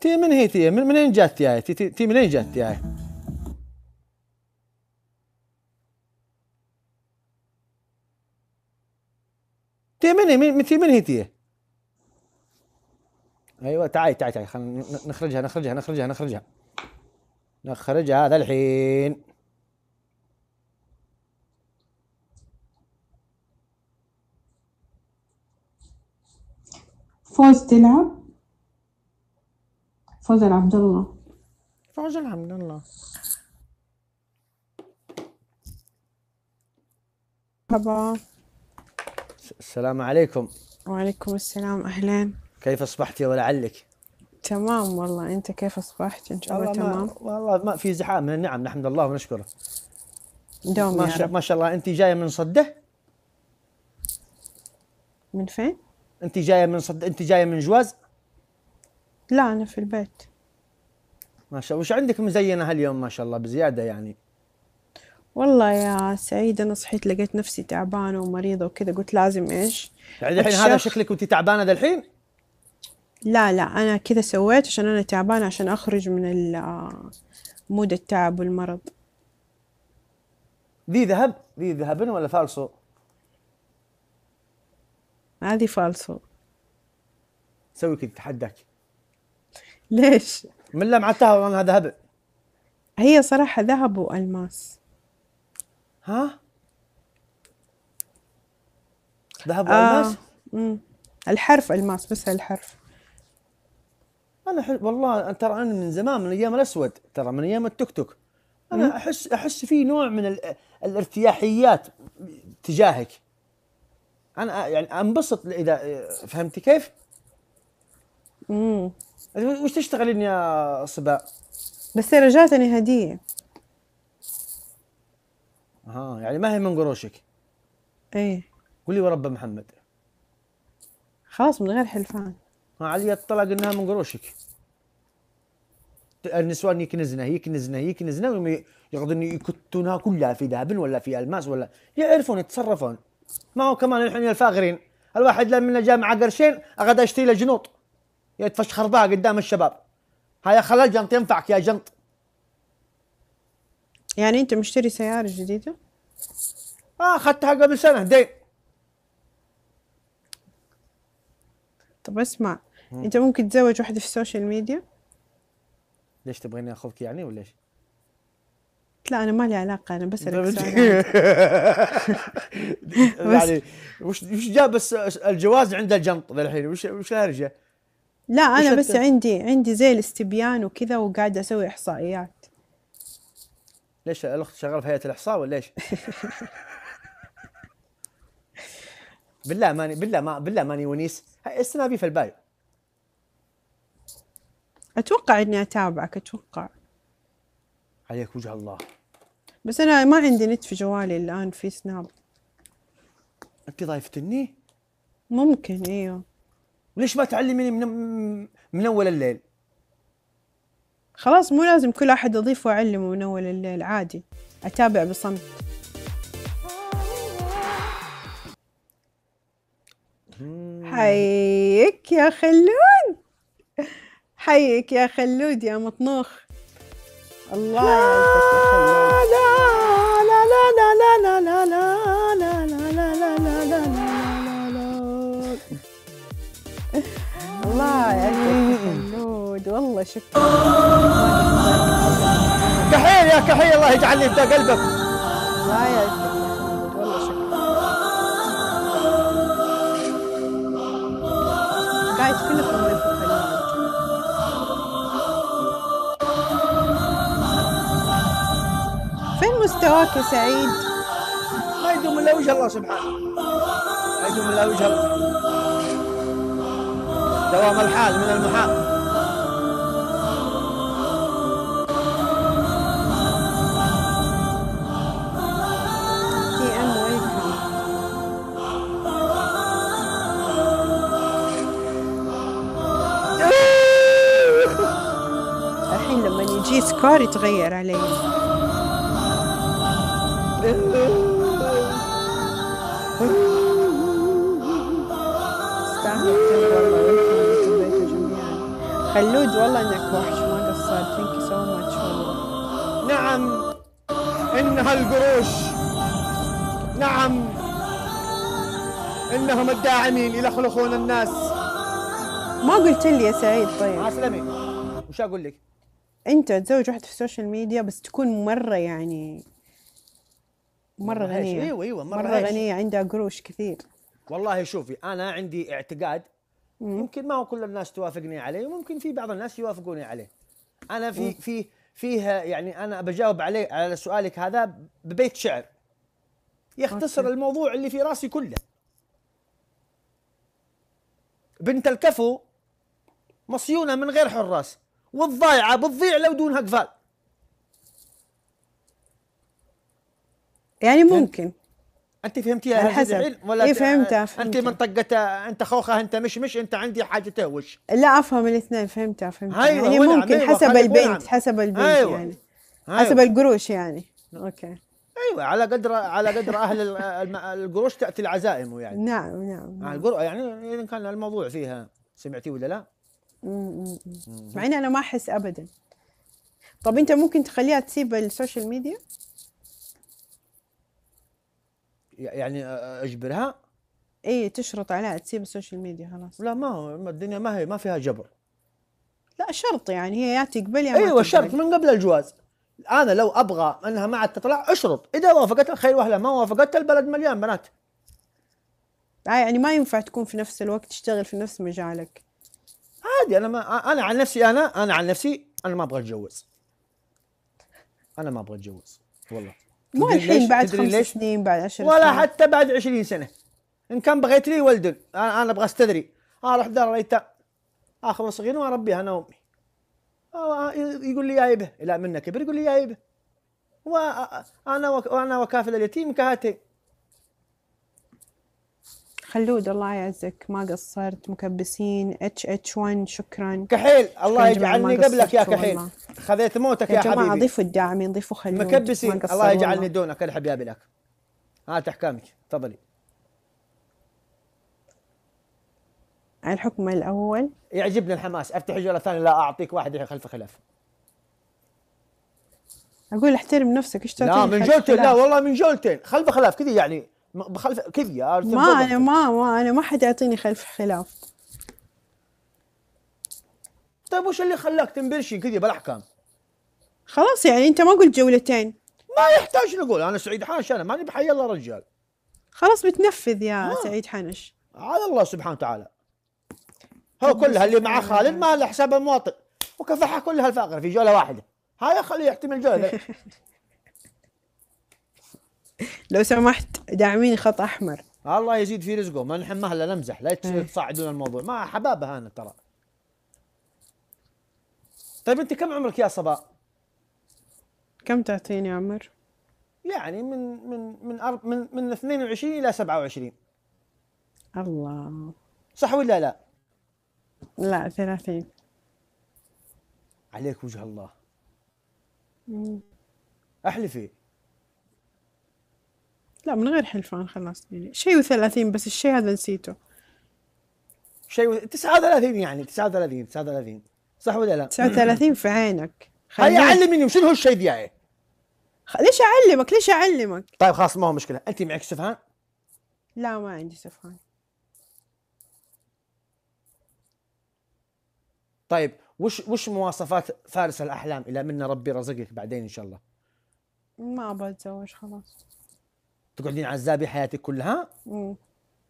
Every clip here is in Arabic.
تي من هي تي من منين جات تي تي تي منين جات تي تي من هي تي من هي تي ايوه تعي تعي تعي خلينا نخرجها نخرجها نخرجها نخرجها نخرجها هذا الحين فوز تلعب فاضل عبد الله فاضل عبد الله مرحبا السلام عليكم وعليكم السلام أهلا كيف اصبحتي ولعلك؟ تمام والله أنت كيف أصبحت؟ إن شاء الله تمام والله ما في زحام من النعم نحمد الله ونشكره دوم ما, شاء ما شاء الله أنت جاية من صدة؟ من فين؟ أنت جاية من صدة أنت جاية من جواز؟ لا أنا في البيت ما شاء الله وش عندك مزينة هاليوم ما شاء الله بزيادة يعني والله يا سعيد أنا صحيت لقيت نفسي تعبانة ومريضة وكذا قلت لازم إيش يعني الحين هذا شكلك وأنت تعبانة ذا الحين لا لا أنا كذا سويت عشان أنا تعبانة عشان أخرج من آه، مود التعب والمرض ذي ذهب ذي ذهب ولا فالصو هذه فالصو سوي كذا تحداك ليش؟ من لمعتها انا هذا هي صراحة ذهب وألماس ها؟ ذهب آه. والماس؟ آه. الحرف الماس بس الحرف انا حل... والله ترى انا من زمان من ايام الاسود ترى من ايام التيك توك انا مم. احس احس في نوع من ال... الارتياحيات تجاهك انا يعني انبسط اذا فهمتي كيف؟ امم وش تشتغلين يا صبا؟ بس رجعتني هدية ها يعني ما هي من قروشك ايه قولي ورب محمد خلاص من غير حلفان ها علي الطلاق انها من قروشك النسوان يكنزنا يكنزنا يكنزنا ويقعدون يقعدون يكتونها كلها في ذهب ولا في الماس ولا يعرفون يتصرفون ما هو كمان الحين الفاغرين الواحد لما جاء مع قرشين اخذ اشتري له جنوط يتفشخر بها قدام الشباب هيا خلال جنط ينفعك يا جنط يعني انت مشتري سيارة جديدة؟ اه اخذتها قبل سنة دين طب اسمع مم. انت ممكن تتزوج واحدة في السوشيال ميديا؟ ليش تبغيني اخوك يعني ولا ايش؟ لا انا ما لي علاقه انا بس يعني وش وش جاب الجواز عند الجنط للحين وش وش هرجه؟ لا انا بس عندي عندي زي الاستبيان وكذا وقاعده اسوي احصائيات ليش الاخت شغاله في هيئه الاحصاء ولا ايش؟ بالله ماني بالله ما بالله ماني ونيس السنه بي في الباي اتوقع اني اتابعك اتوقع عليك وجه الله بس انا ما عندي نت في جوالي الان في سناب انت ضايفتني؟ ممكن ايوه ليش ما تعلميني من من اول الليل خلاص مو لازم كل احد اضيفه واعلمه من اول الليل عادي اتابع بصمت حيك يا خلود حيك يا خلود يا مطنوخ الله لا لا لا لا لا لا لا لا لا لا, لا. والله شكرا كحيل يا كحيل الله يجعلني في قلبك لا يا والله شكرا قاعد كلكم فين مستواك يا سعيد؟ ما يدوم الا وجه الله سبحانه ما يدوم الا وجه الله دوام الحال من المحال الافكار يتغير علي خلود والله انك وحش ما قصرت ثانك يو سو ماتش والله نعم انها القروش نعم انهم الداعمين يلخلخون الناس ما قلت لي يا سعيد طيب عسلمي وش اقول لك انت تزوج واحد في السوشيال ميديا بس تكون مره يعني مره غنيه ايوه ايوه مره, مرة غنيه عندها قروش كثير والله شوفي انا عندي اعتقاد يمكن ما هو كل الناس توافقني عليه وممكن في بعض الناس يوافقوني عليه انا في في فيها يعني انا بجاوب عليه على سؤالك هذا ببيت شعر يختصر أوكي. الموضوع اللي في راسي كله بنت الكفو مصيونه من غير حراس والضايعة بتضيع لو دونها قفال يعني ممكن انت فهمتيها حسب ولا إيه فهمتها, فهمتها انت من طقتها انت خوخه انت مش مش انت عندي حاجه تهوش لا افهم الاثنين فهمتها فهمتها أيوة يعني ممكن أيوة حسب البنت حسب البنت أيوة يعني أيوة حسب القروش يعني اوكي ايوه على قدر على قدر اهل القروش تاتي العزائم يعني نعم نعم, نعم. القروش يعني كان الموضوع فيها سمعتي ولا لا؟ مع اني انا ما احس ابدا طب انت ممكن تخليها تسيب السوشيال ميديا يعني اجبرها ايه تشرط عليها تسيب السوشيال ميديا خلاص لا ما هو الدنيا ما هي ما فيها جبر لا شرط يعني هي يا تقبل يا ايوه شرط من قبل الجواز انا لو ابغى انها ما عاد تطلع اشرط اذا وافقت الخير واهلا ما وافقت البلد مليان بنات آه، يعني ما ينفع تكون في نفس الوقت تشتغل في نفس مجالك عادي انا ما انا عن نفسي انا انا عن نفسي انا ما ابغى اتجوز انا ما ابغى اتجوز والله مو الحين بعد خمس ليش؟ سنين بعد عشر ولا سنين. حتى بعد عشرين سنه ان كان بغيت لي ولد انا ابغى استدري اروح دار الايتام اخذ صغير واربيه انا وامي يقول لي جايبه لا منك كبر يقول لي جايبه وانا وانا وكافل اليتيم كهاتين خلود الله يعزك ما قصرت مكبسين اتش اتش 1 شكرا كحيل الله يجعلني قبلك يا كحيل والله. خذيت موتك يا, يا جماعه حبيبي. ضيفوا الداعمين ضيفوا خلود مكبسين الله يجعلني دونك الحب يا بلاك هات احكامك تفضلي الحكم الاول يعجبني الحماس افتح جوله ثانيه لا اعطيك واحد خلف خلاف اقول احترم نفسك ايش لا من جولتين لا والله من جولتين خلف خلاف كذا يعني بخلف كذي ما انا ما ما انا ما حد يعطيني خلف خلاف طيب وش اللي خلاك تنبرشي كذي بالاحكام؟ خلاص يعني انت ما قلت جولتين ما يحتاج نقول انا سعيد حنش انا ماني بحي الله رجال خلاص بتنفذ يا آه. سعيد حنش على الله سبحانه وتعالى هو كلها اللي مع خالد ما له حساب المواطن وكفحها كلها الفقره في جوله واحده هاي خليه يحتمل جوله لو سمحت داعمين خط احمر الله يزيد في رزقه ما نحن مهلا نمزح لا إيه. تصعدون الموضوع ما حبابها انا ترى طيب انت كم عمرك يا صبا؟ كم تعطيني عمر؟ يعني من من من من من 22 الى 27 الله صح ولا لا؟ لا 30 عليك وجه الله احلفي لا من غير حلفان خلاص يعني شيء وثلاثين بس الشيء هذا نسيته شيء و... 39 يعني 39 39 صح ولا لا؟ 39 في عينك هيا علمني شنو هو الشيء ذا؟ خ... ليش اعلمك؟ ليش اعلمك؟ طيب خلاص ما هو مشكله، انت معك سفهان؟ لا ما عندي سفهان طيب وش وش مواصفات فارس الاحلام الى منا ربي رزقك بعدين ان شاء الله؟ ما ابغى اتزوج خلاص تقعدين عزابي حياتك كلها مم.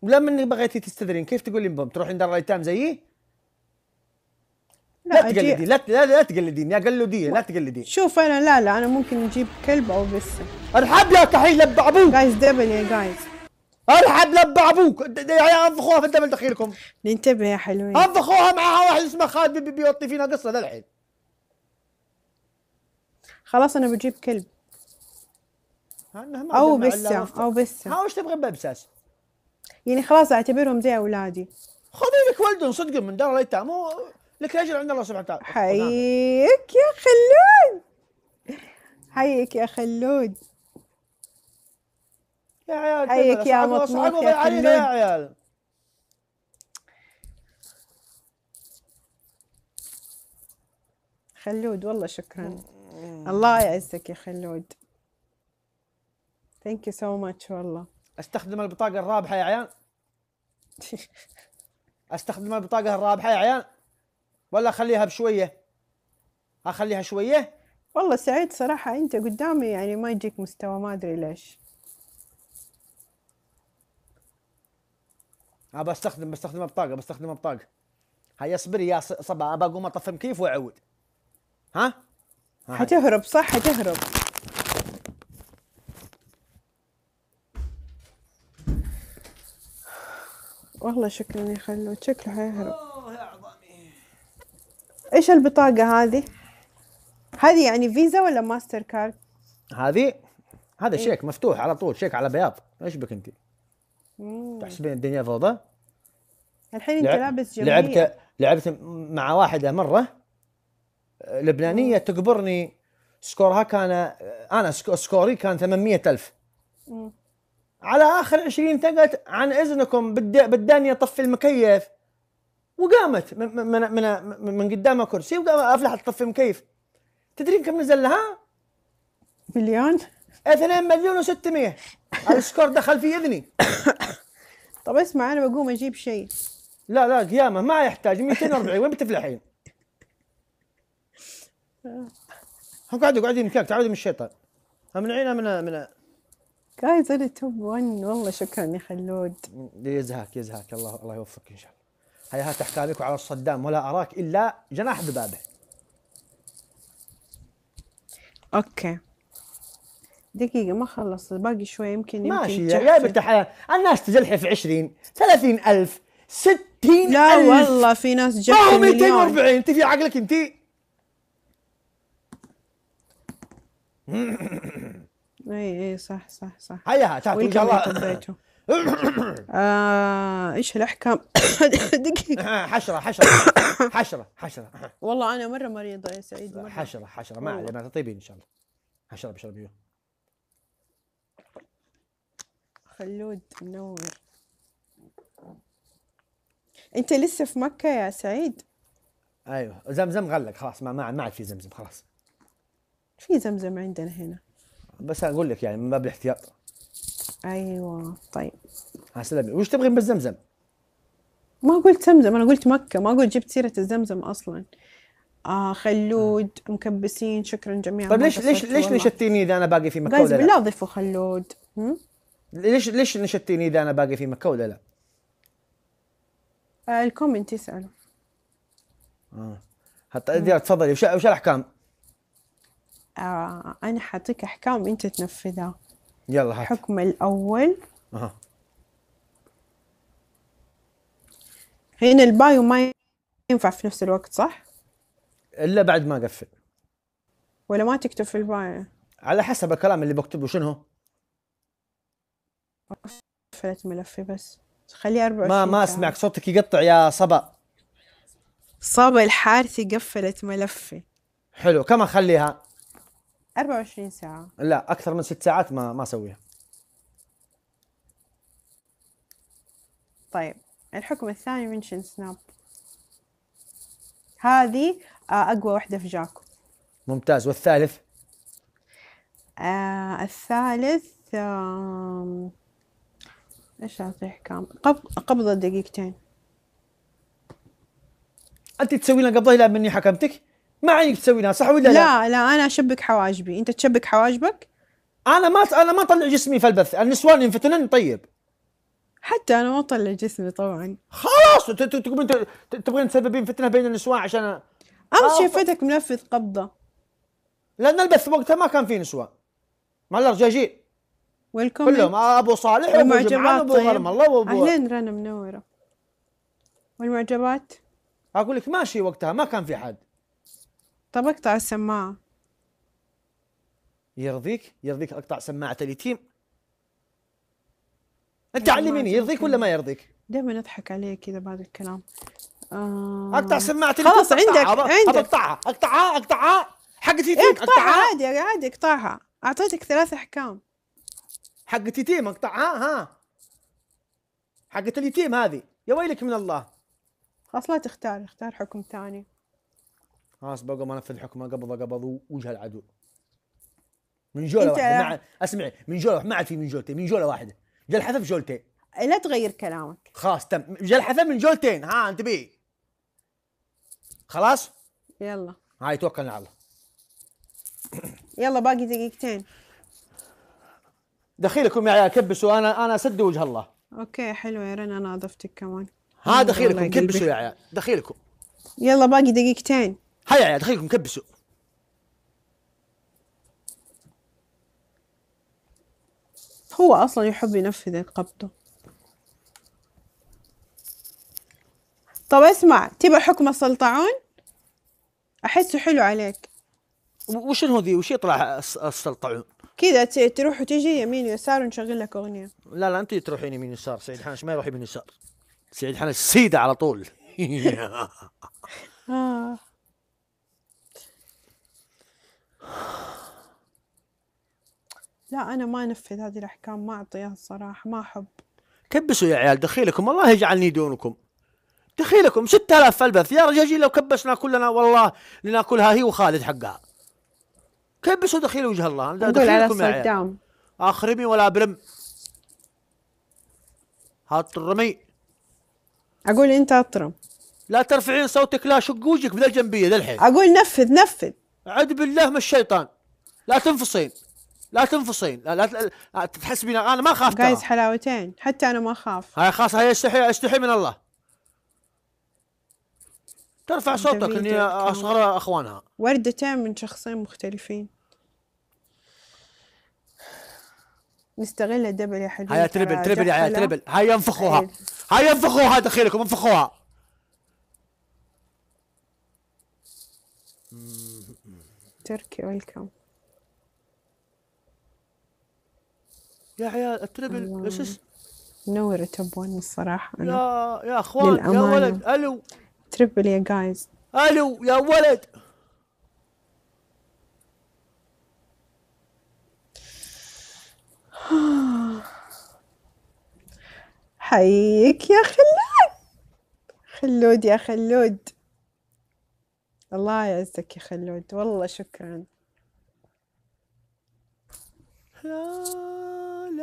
ولا انك بغيتي تستدرين كيف تقولين بوم تروحين دار الايتام زيي لا, تقلدي تقلدين لا لا لا تقلدين يا قلدي لا تقلدين شوف انا لا لا انا ممكن اجيب كلب او بس ارحب يا كحيل لب ابوك جايز دبل يا جايز ارحب لب ابوك يا يعني انفخوها في الدبل دخيلكم انتبه يا حلوين انفخوها معها واحد اسمه خالد بيوطي فينا قصه للحين خلاص انا بجيب كلب او بسه او بسه وش تبغى ببسس يعني خلاص اعتبرهم زي اولادي خذي لك ولد صدق من دار الايتام لك اجر عند الله سبحانه وتعالى حيك يا خلود حيك يا خلود يا عيال حيك يا مطموح يا خلود يا عيال خلود والله شكرا الله يعزك يا خلود ثانك يو سو ماتش والله استخدم البطاقه الرابحه يا عيال استخدم البطاقه الرابحه يا عيال ولا اخليها بشويه اخليها شويه والله سعيد صراحه انت قدامي يعني ما يجيك مستوى ما ادري ليش ابى استخدم بستخدم البطاقه بستخدم البطاقه هيا اصبري يا صبا ابى اقوم اطفي مكيف واعود ها؟, ها حتهرب صح حتهرب والله شكرا يا خلود شكله حيهرب ايش البطاقة هذه؟ هذه يعني فيزا ولا ماستر كارد؟ هذه هذا إيه؟ شيك مفتوح على طول شيك على بياض ايش بك انت؟ تحسبين الدنيا فوضى؟ الحين انت لابس جميل لعبت لعبت مع واحدة مرة آه، لبنانية تقبرني سكورها كان آه، انا سكوري كان 800000 مم. على اخر 20 ثقت عن اذنكم بداني اطفي المكيف وقامت من من من, من قدامها كرسي وقامت افلحت تطفي المكيف تدرين كم نزل لها؟ مليون 2 مليون و600 السكور دخل في اذني طب اسمع انا بقوم اجيب شيء لا لا قيامه ما يحتاج 240 وين بتفلحين؟ آه. هم قاعد قاعدين مكانك تعودي من الشيطان من من من جايز انا توب 1 والله شكرا يا خلود يزهاك يزهاك الله الله يوفقك ان شاء الله هيا هات احكامك وعلى الصدام ولا اراك الا جناح ذبابه اوكي دقيقة ما خلص باقي شوي يمكن يمكن ماشي يا بنت الحلال الناس تجلحي في 20 30 ألف 60 لا ألف. والله في ناس جت ما 240 انت في عقلك انت اي اي صح صح صح هيا تعالوا ان شاء الله آه، ايش الاحكام دقيقه آه، حشره حشره حشره حشره والله انا مره مريضه يا سعيد مرة. حشره حشره ما علينا طيبين ان شاء الله حشره بشربيه خلود منور انت لسه في مكه يا سعيد ايوه زمزم غلق خلاص ما ما عاد في زمزم خلاص في زمزم عندنا هنا بس اقول لك يعني من باب الاحتياط ايوه طيب على سلامي وش تبغين بالزمزم؟ ما قلت زمزم انا قلت مكه ما قلت جبت سيره الزمزم اصلا آه خلود مكبسين شكرا جميعا طيب ليش ليش ليش نشتيني اذا انا باقي في مكه ولا لا؟ بالله ضيفوا خلود ليش ليش نشتيني اذا انا باقي في مكه ولا لا؟ آه الكومنت يسأل اه حتى تفضلي وش الاحكام؟ آه أنا حأعطيك أحكام أنت تنفذها يلا هات الحكم الأول أها هنا البايو ما ينفع في نفس الوقت صح؟ إلا بعد ما أقفل ولا ما تكتب في البايو؟ على حسب الكلام اللي بكتبه شنو؟ قفلت ملفي بس خليه 24 ما ما أسمعك صوتك يقطع يا صبا صبا الحارثي قفلت ملفي حلو كم أخليها؟ 24 ساعة لا أكثر من ست ساعات ما ما أسويها طيب الحكم الثاني منشن سناب هذه آه، أقوى وحدة في جاكو ممتاز والثالث آه الثالث آه ايش احكام؟ قبضه دقيقتين انت تسوي لنا قبضه لا مني حكمتك؟ ما عليك تسوي لها صح ولا لا؟ لا لا انا اشبك حواجبي، انت تشبك حواجبك؟ انا ما انا ما اطلع جسمي في البث، النسوان ينفتنن طيب. حتى انا ما اطلع جسمي طبعا. خلاص تقولين تبغين تسببين فتنه بين النسوان عشان امس آه، شفتك منفذ قبضه. لان البث وقتها ما كان فيه نسوان. مع الرجاجيل. ويلكم كلهم ابو صالح وابو جمعان وابو طيب. غرم الله وابو اهلين رنا منوره. والمعجبات؟ اقول لك ماشي وقتها ما كان في حد. طب على السماعة يرضيك يرضيك اقطع سماعة اليتيم انت علميني يرضيك ولا ما يرضيك دائما اضحك عليه كذا بعد الكلام آه. اقطع سماعة اليتيم خلاص عندك عندك اقطعها اقطعها اقطعها حقت يتيم إيه، اقطعها, أقطعها. عادي عادي اقطعها اعطيتك ثلاث احكام حقت يتيم اقطعها ها حقت اليتيم هذه يا ويلك من الله خلاص لا تختار اختار حكم ثاني خلاص بقى ما نفذ حكمه قبضه قبض وجه العدو من جوله واحده مع... اسمعي من جوله ما عاد في من جولتين من جوله واحده جا الحذف جولتين لا تغير كلامك خلاص تم جا الحذف من جولتين ها انتبهي خلاص يلا هاي توكلنا على الله يلا باقي دقيقتين دخيلكم يا عيال كبسوا انا انا اسد وجه الله اوكي حلو يا رنا انا اضفتك كمان ها دخيلكم كبسوا يا عيال دخيلكم يلا باقي دقيقتين هيا يا دخلكم كبسوا هو اصلا يحب ينفذ قبضه طب اسمع تبى حكم السلطعون احسه حلو عليك وشنو ذي وش يطلع السلطعون كذا تروح وتجي يمين ويسار ونشغل لك اغنيه لا لا انت تروحين يمين يسار سعيد حنش ما يروح يمين يسار سعيد حنش سيده على طول آه. لا أنا ما أنفذ هذه الأحكام ما أعطيها الصراحة ما أحب كبسوا يا عيال دخيلكم والله يجعلني دونكم دخيلكم 6000 فلبث يا رجاجيل لو كبسنا كلنا والله لناكلها هي وخالد حقها كبسوا دخيل وجه الله دخيلكم على عيال اخرمي آه، ولا برم هات الرمي اقول انت اطرم لا ترفعين صوتك لا شق وجهك بذا الجنبيه ذا الحين اقول نفذ نفذ عد بالله من الشيطان لا تنفصين لا تنفصين لا, لا, تحسبين انا ما خاف جايز حلاوتين حتى انا ما اخاف هاي خلاص هاي استحي استحي من الله ترفع صوتك اني اصغر اخوانها وردتين من شخصين مختلفين نستغل الدبل يا حلوين هيا تربل تربل يا تربل هيا انفخوها طيب. هيا انفخوها دخيلكم انفخوها تركي ويلكم يا عيال التربل ايش ايش منورة تبون الصراحة أنا. يا يا اخوان للأمانة. يا ولد الو تربل يا جايز الو يا ولد حييك يا خلود خلود يا خلود الله يعزك يا خلود والله شكرا خلود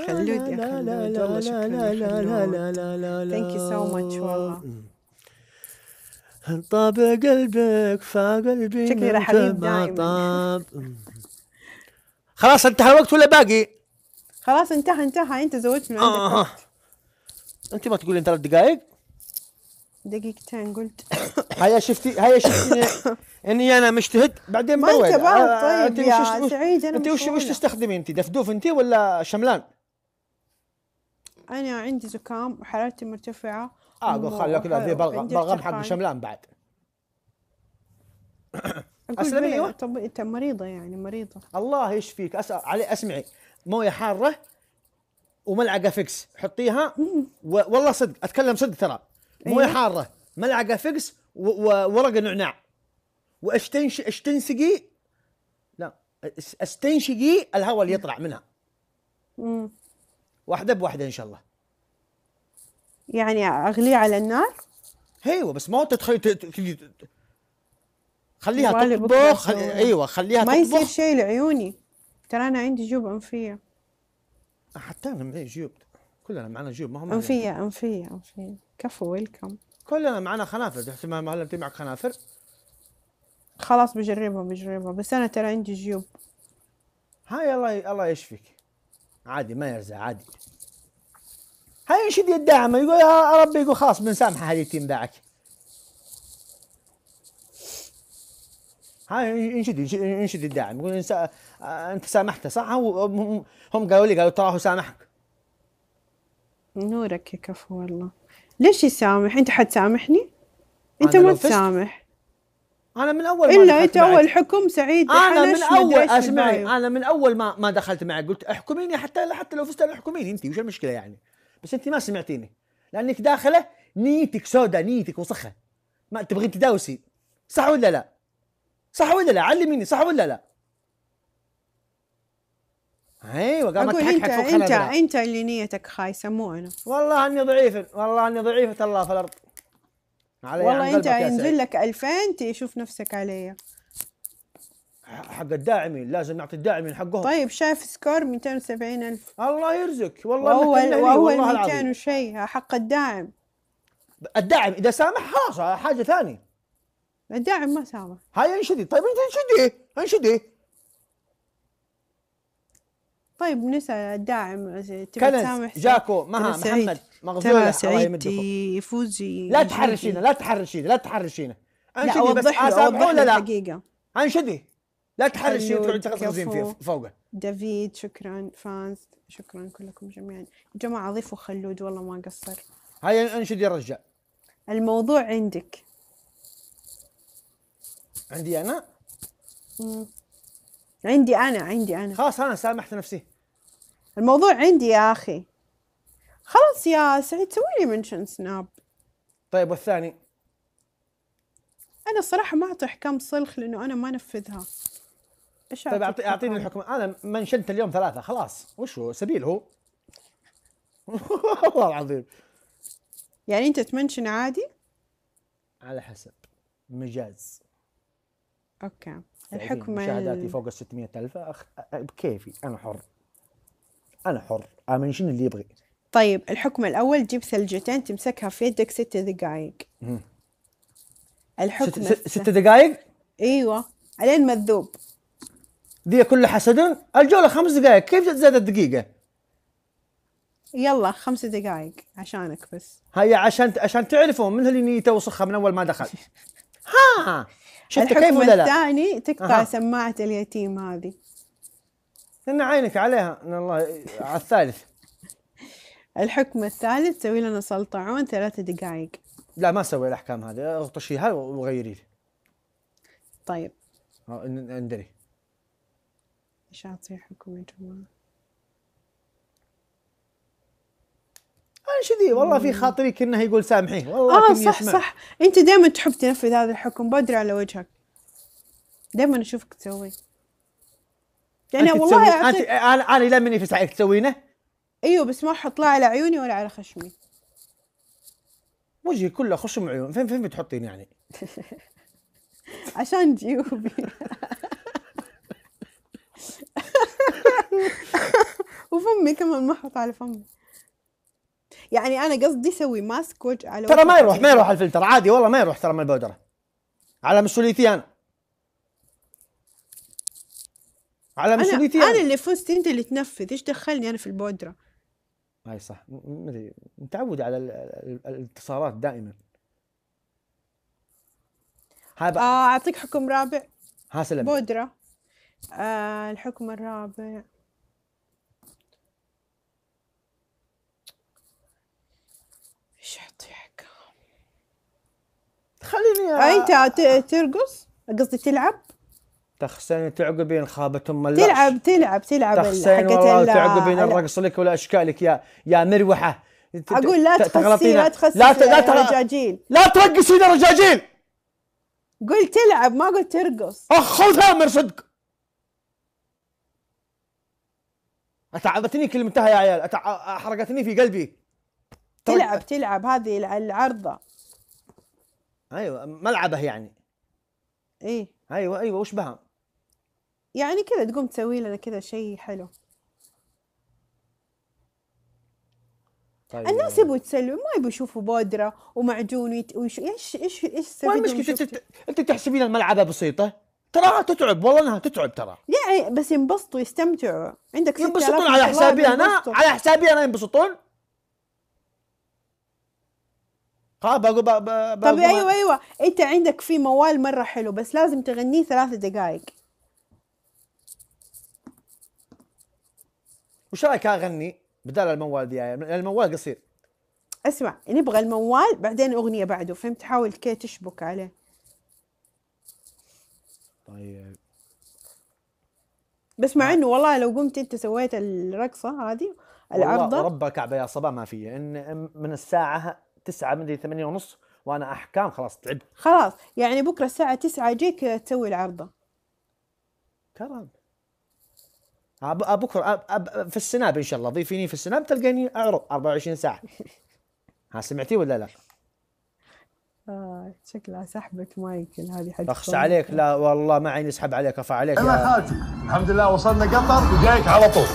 يا خلود والله شكرا ثانك يو سو ماتش والله طاب قلبك فقلبي شكلي راح طاب خلاص انتهى الوقت ولا باقي؟ خلاص انتهى انتهى انت زوجت من عندك آه. انت ما تقولي ثلاث دقائق؟ دقيقتين قلت هيا شفتي هيا شفتي اني انا مجتهد بعدين ما انت آه، طيب يا سعيد انا انت وش وش تستخدمين انت دفدوف انت ولا شملان؟ انا عندي زكام وحرارتي مرتفعه اه خلوك لا في بلغم بلغم حق شملان بعد اسلمي ايوه طب انت مريضه يعني مريضه الله يشفيك اسال علي اسمعي مويه حاره وملعقه فيكس حطيها و... والله صدق اتكلم صدق ترى مويه إيه. حاره ملعقه فيكس وورقه نعناع واشتنش اشتنسقي لا استنشقي الهواء اللي يطلع منها واحده بواحده ان شاء الله يعني اغليه على النار ايوه بس ما تدخل خليها تطبخ خل... ايوه خليها ما تطبخ ما يصير شيء لعيوني ترى انا عندي جيوب انفيه حتى انا معي جيوب كلنا معنا جيوب ما هم انفيه انفيه انفيه كفو ويلكم كلنا معنا خنافر تحسب ما هلا معك خنافر خلاص بجربها بجربها بس انا ترى عندي جيوب هاي الله الله يشفيك عادي ما يرزع عادي هاي يشد الدعم يقول يا آه، آه، ربي يقول خلاص بنسامحه هذه التيم باعك هاي ينشد ينشد الداعم يقول انسا... آه، انت سامحته صح هم قالوا لي قالوا تراه سامحك نورك يا كفو والله ليش يسامح انت حتسامحني انت ما تسامح انا من اول ما الا انت اول حكم سعيد انا من اول اسمعي انا من اول ما ما دخلت معك قلت احكميني حتى حتى لو فزت احكميني انت وش المشكله يعني بس انت ما سمعتيني لانك داخله نيتك سوداء نيتك وسخه ما تبغين تداوسي صح ولا لا صح ولا لا علميني صح ولا لا ايوه قامت اقول انت انت انت اللي نيتك خايسه مو انا والله اني ضعيف والله اني ضعيفه الله في الارض علي والله انت ينزل لك 2000 تشوف نفسك علي حق الداعمين لازم نعطي الداعمين حقهم طيب شايف سكور 270 ألف الله يرزق والله اول اول 200 وشيء حق الداعم الداعم إذا سامح خلاص حاجة ثانية الداعم ما سامح هاي انشدي طيب انت انشدي انشدي طيب نسأل الداعم آه، كنز جاكو مها محمد مغزولة يمدكم فوزي لا تحرشينا لا تحرشينا لا تحرشينا انشدي بس اسامحه ولا لا؟ دقيقة انشدي لا تحرشينا وتقعدي تغزين فيه فوقه دافيد شكرا فانز شكرا كلكم جميعا جماعة ضيفوا خلود والله ما قصر هاي انشدي يا الموضوع عندك عندي انا؟ مم. عندي انا عندي انا خلاص انا سامحت نفسي الموضوع عندي يا اخي خلاص يا سعيد سوي لي منشن سناب طيب والثاني انا الصراحه ما اعطي احكام صلخ لانه انا ما انفذها ايش طيب اعطي اعطيني الحكم انا منشنت اليوم ثلاثه خلاص وش هو سبيل هو والله العظيم يعني انت تمنشن عادي على حسب مجاز اوكي الحكم مشاهداتي فوق ال 600 ألف أخ... بكيفي أنا حر انا حر امن شنو اللي يبغي طيب الحكم الاول جيب ثلجتين تمسكها في يدك ست دقائق الحكم ست, ست دقائق ايوه الين ما تذوب ذي كلها حسد الجوله خمس دقائق كيف زادت دقيقه يلا خمس دقائق عشانك بس هيا عشان عشان تعرفوا من اللي نيته وسخه من اول ما دخل ها شفت كيف ولا لا الثاني تقطع آه. سماعه اليتيم هذه لأن عينك عليها ان الله على الثالث الحكم الثالث سوي لنا سلطعون ثلاثة دقائق لا ما سوي الاحكام هذه اغطشيها وغيري لي طيب اندري ايش اعطي حكم يا جماعه؟ انا شذي والله في خاطري كانه يقول سامحيه والله اه صح يسمع. صح انت دائما تحب تنفذ هذا الحكم بدري على وجهك دائما اشوفك تسوي يعني والله تسوي... أعطيك... انا انا لا مني في سعيك تسوينه ايوه بس ما احط لا على عيوني ولا على خشمي وجهي كله خشم عيون فين فين بتحطين يعني عشان جيوبي وفمي كمان ما احط على فمي يعني انا قصدي اسوي ماسك وجه على ترى ما يروح ما يروح الفلتر عادي والله ما يروح ترى من البودره على مسؤوليتي انا على مسؤوليتي انا انا يعني. اللي فزت انت اللي تنفذ ايش دخلني انا في البودره هاي صح مدري متعود على الانتصارات دائما هذا آه اعطيك حكم رابع ها سلم بودره آه الحكم الرابع ايش اعطيك خليني أ... انت ترقص قصدي تلعب تخسين تعقبين خابت ام اللعش تلعب تلعب تلعب تخسين والله تعقبين الرقص لك ولا اشكالك يا يا مروحه اقول لا تخسي لا تخسي لا لا رجاجيل لا ترقصين رجاجيل قلت تلعب ما قلت ترقص اخذها ثامر صدق اتعبتني كلمتها يا عيال احرقتني في قلبي تلعب تلعب هذه العرضه ايوه ملعبه يعني ايه ايوه ايوه وش بها يعني كذا تقوم تسوي لنا كذا شيء حلو طيب الناس آه. يبوا يتسلوا ما يبوا يشوفوا بودره ومعجون ويت... ويش... ايش ايش ايش ما المشكله انت انت تحسبين الملعبه بسيطه تراها تتعب والله انها تتعب ترى يعني بس ينبسطوا يستمتعوا عندك ينبسطون على حسابي انا على حسابي انا ينبسطون ها بقول بقول طب ايوه ايوه انت عندك في موال مره حلو بس لازم تغنيه ثلاث دقائق وش رايك اغني بدال الموال دي يعني الموال قصير اسمع نبغى يعني الموال بعدين اغنيه بعده فهمت حاول كي تشبك عليه طيب بس مع آه. انه والله لو قمت انت سويت الرقصه هذه العرضه والله رب الكعبه يا صبا ما في ان من الساعه 9 مدري 8 ونص وانا احكام خلاص تعبت خلاص يعني بكره الساعه 9 اجيك تسوي العرضه كرم بكره في السناب ان شاء الله ضيفيني في السناب تلقيني اعرض 24 ساعه ها سمعتي ولا لا؟ آه شكلها سحبة مايكل هذه حق اخس عليك لا والله ما عيني اسحب عليك افا عليك انا خاتم الحمد لله وصلنا قطر وجايك على طول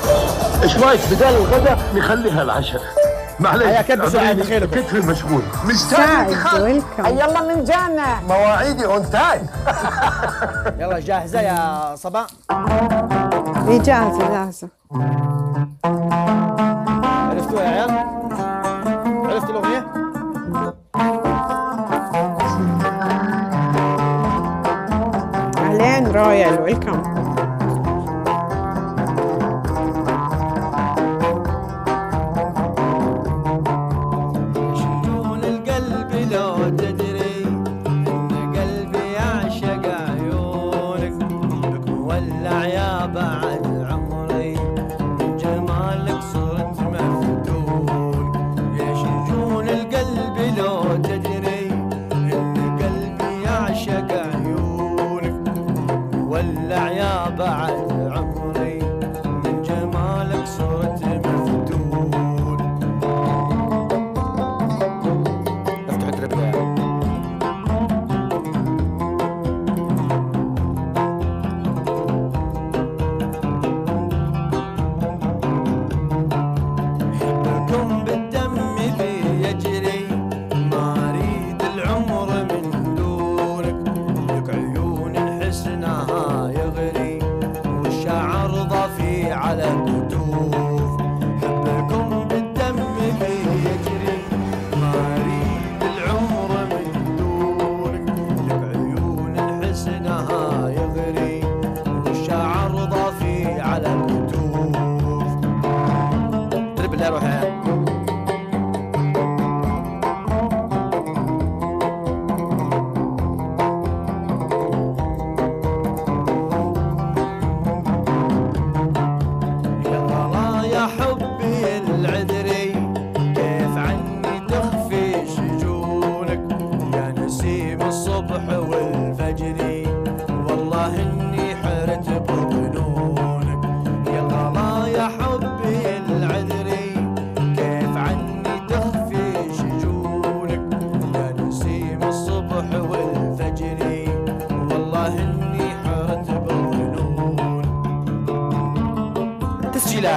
ايش رايك بدال الغداء نخليها العشاء معليش يا كبس كتفي مشغول مستعد اي يلا من جانا مواعيدي اون تايم يلا جاهزه يا صبا Vicaz, vicaz. Alles du, ja? Alles du noch hier? Alain Royal, welcome.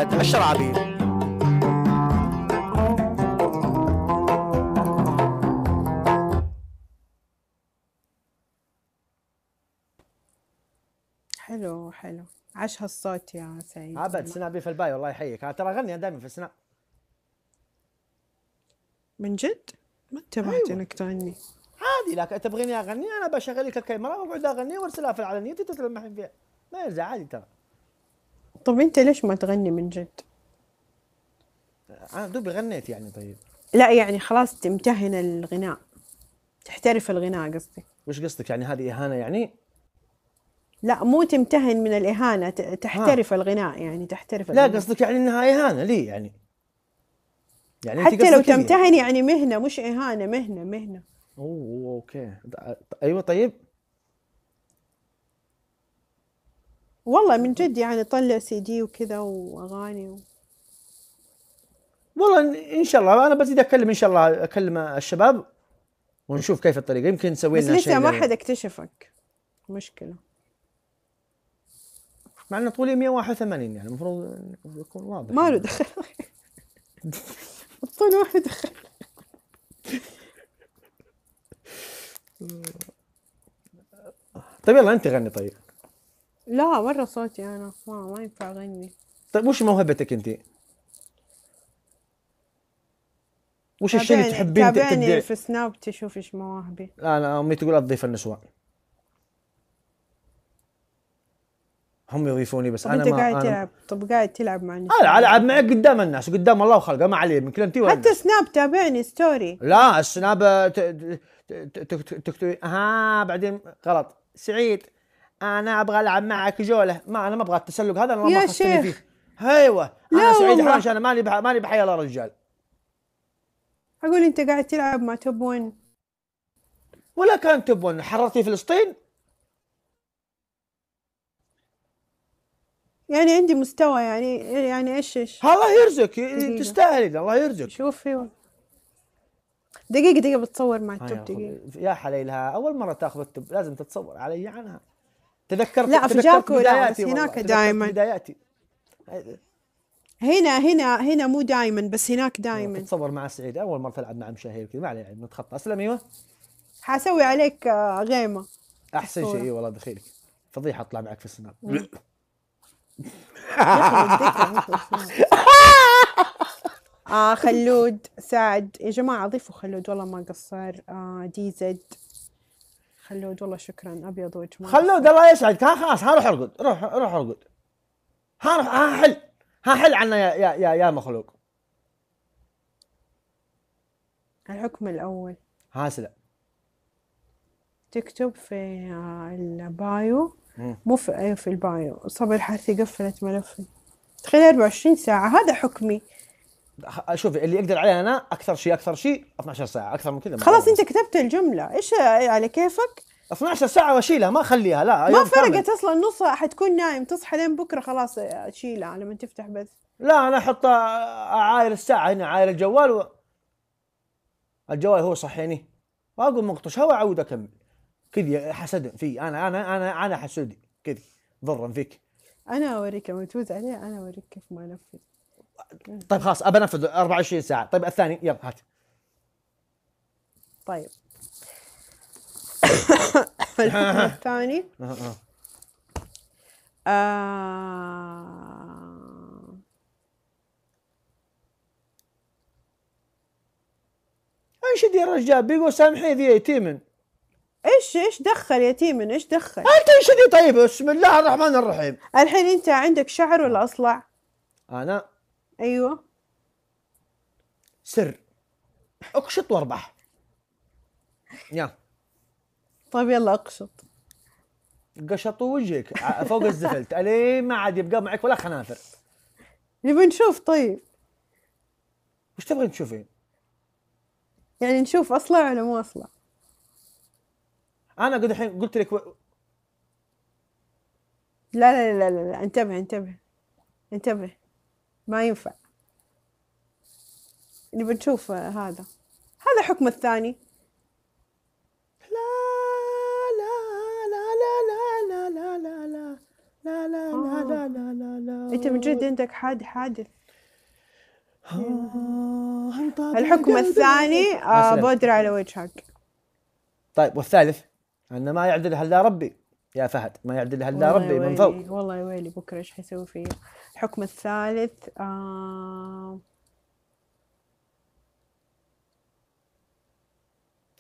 زياد الشرعبي حلو حلو عش هالصوت يا سعيد عبد بي في الباي والله يحييك ترى غني دائما في السناب من جد؟ ما انتبهت أيوة. انك تغني عادي لك تبغيني اغني انا بشغل لك الكاميرا واقعد اغني وارسلها في العلنيه تتلمحين فيها ما يرزع عادي ترى طب انت ليش ما تغني من جد؟ انا دوبي غنيت يعني طيب لا يعني خلاص تمتهن الغناء تحترف الغناء قصدي وش قصدك يعني هذه اهانه يعني؟ لا مو تمتهن من الاهانه آه. تحترف ها. الغناء يعني تحترف الغناء. لا قصدك يعني انها اهانه لي يعني يعني حتى لو تمتهن يعني مهنه مش اهانه مهنه مهنه اوه اوكي ايوه طيب والله من جد يعني طلع سي دي وكذا واغاني و... والله ان شاء الله انا بزيد اكلم ان شاء الله اكلم الشباب ونشوف كيف الطريقه يمكن نسوي لنا بس لسه ما حد اكتشفك مشكله مع انه طولي 181 يعني المفروض يكون واضح ما له دخل الطول ما له دخل طيب يلا انت غني طيب لا ورا صوتي انا ما, ما ينفع اغني طيب وش موهبتك انت؟ وش الشيء اللي تحبين تابعني في سناب تشوف ايش مواهبي لا لا امي تقول اضيف النسوان هم يضيفوني بس انا ما قاعد أنا... تلعب طب قاعد تلعب مع الناس انا العب معك قدام الناس وقدام الله وخلقه ما علي من كلمتي ولا حتى سناب تابعني ستوري لا السناب تكتبي ها بعدين غلط سعيد انا ابغى العب معك جوله ما انا ما ابغى التسلق هذا انا ما اخصني فيه ايوه انا سعيد حوش انا ماني بح... ماني بحي الله رجال اقول انت قاعد تلعب مع توب 1 ولا كان توب 1 حررتي فلسطين يعني عندي مستوى يعني يعني ايش ايش الله يرزقك تستاهلي الله يرزقك شوفي و... دقيقة دقيقة بتصور مع آه التوب دقيقة يا حليلها أول مرة تاخذ التوب لازم تتصور علي عنها تذكرت لا في جاكو لا بس هناك دائما بداياتي هنا هنا هنا مو دائما بس هناك دائما تصور مع سعيد اول مره تلعب مع مشاهير كذا ما عليه يعني نتخطى اسلم ايوه حاسوي عليك آه، غيمه احسن شيء اي إيوه، والله دخيلك فضيحه اطلع معك في السناب آه خلود سعد يا جماعة أضيفوا خلود والله ما قصر آه دي زد خلود والله شكرا ابيض وجه خلود الله يسعدك ها خلاص ها روح ارقد روح روح ارقد ها روح ها حل ها حل عنا يا يا يا, يا مخلوق الحكم الاول ها هاسله تكتب في آه، البايو مو في أيوة، في البايو صبر حارثي قفلت ملفي تخيل 24 ساعة هذا حكمي شوف اللي اقدر عليه انا اكثر شيء اكثر شيء 12 ساعه اكثر من كذا خلاص انت كتبت الجمله ايش على يعني كيفك 12 ساعة واشيلها ما اخليها لا ما فرقت اصلا نصها حتكون نايم تصحى لين بكره خلاص اشيلها لما تفتح بث لا انا احط اعاير الساعة هنا عاير الجوال و... الجوال هو صحيني واقوم مقطش هو اعود اكمل كذا حسد في انا انا انا انا حسودي كذي ضرا فيك انا اوريك لما تفوز عليه انا اوريك كيف ما انفذ طيب خلاص ابى انفذ 24 ساعه طيب الثاني يلا هات طيب الثاني آه... ايش يا رجال بيقول سامحني ذي يتيمن ايش ايش دخل يتيمن ايش دخل؟ انت انشدي طيب بسم الله الرحمن الرحيم الحين انت عندك شعر ولا اصلع؟ انا ايوه سر اقشط واربح يا طيب يلا اقشط قشطوا وجهك فوق الزفلت الين ما عاد يبقى معك ولا خنافر نبي نشوف طيب وش تبغين تشوفين؟ يعني نشوف اصلع ولا مو اصلع انا قد الحين قلت لك و... لا لا لا لا, لا. انتبه انتبه انتبه ما ينفع اللي بنشوف هذا هذا حكم الثاني لا لا لا لا لا لا لا لا لا لا لا لا لا لا لا لا انت من جد عندك لا حادث الحكم الثاني لا على وجهك طيب والثالث أن ما يعدل هلا ربي يا فهد ما يعدلها الا ربي من فوق والله يا ويلي بكره ايش حيسوي في الحكم الثالث آه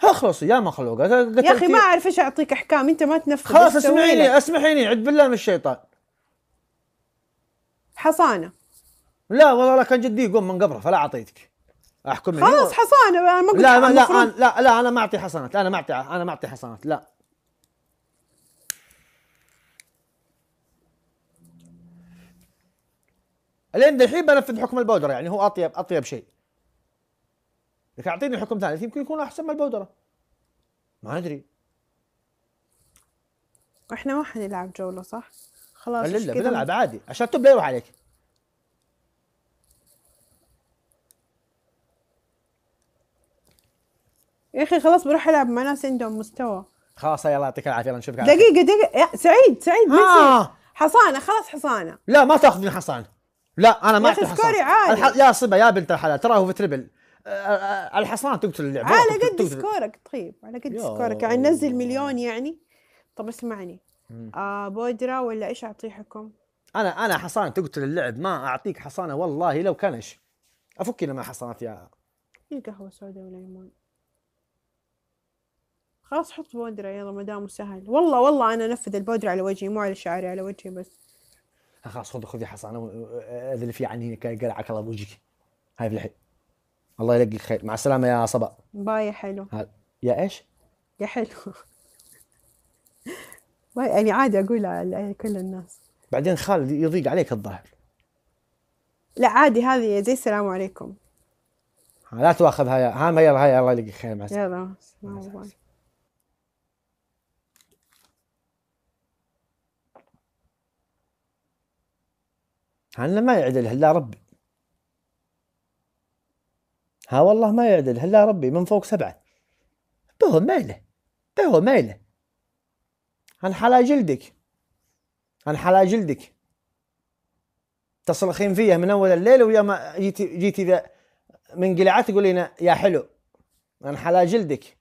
اخلصي يا مخلوقه يا اخي ما اعرف ايش اعطيك احكام انت ما تنفذ خلاص اسمعيني اسمحيني عد بالله من الشيطان حصانه لا والله لا كان جدي يقوم من قبره فلا اعطيتك احكم خلاص حصانه ما قلت لا ما لا, لا لا انا ما اعطي حصانات انا ما اعطي انا ما اعطي حصانات لا الين دحين بنفذ حكم البودره يعني هو اطيب اطيب شيء لك اعطيني حكم ثالث يمكن يكون احسن من البودره ما ادري احنا ما حنلعب جوله صح؟ خلاص لا لا بنلعب عادي عشان توب لا يروح عليك يا اخي خلاص بروح العب مع ناس عندهم مستوى خلاص يلا يعطيك العافيه نشوفك دقيقه دقيقه سعيد سعيد آه. حصانه خلاص حصانه لا ما تاخذ من حصانه لا انا ما اعطي حصان عالي. الح... يا صبا يا بنت الحلال تراه في تربل الحصان تقتل اللعبه على قد سكورك طيب على قد سكورك يعني ننزل مليون يعني طب اسمعني آه بودره ولا ايش اعطيكم؟ انا انا حصانه تقتل اللعب ما اعطيك حصانه والله لو كانش ايش افكي لما حصانات يا في قهوه سوداء وليمون خلاص حط بودره يلا ما دام سهل والله والله انا انفذ البودره على وجهي مو على شعري على وجهي بس خلاص خذي خذي حصانه اذلي فيه عني قلعك الله بوجهك هاي في الحين الله يلقيك خير مع السلامه يا صبا باي يا حلو ها... يا ايش؟ يا حلو يعني عادي اقولها لكل الناس بعدين خالد يضيق عليك الظاهر لا عادي هذه زي السلام عليكم لا تواخذها يا يلا هاي الله يلقيك خير مع السلامه يلا سبحان ما يعدلها الا ربي ها والله ما يعدلها الا ربي من فوق سبعه بهو ماله بهو عن حلا جلدك حلا جلدك تصرخين فيه من اول الليل ويا ما جيتي جيتي من قلعت تقولين يا حلو حلا جلدك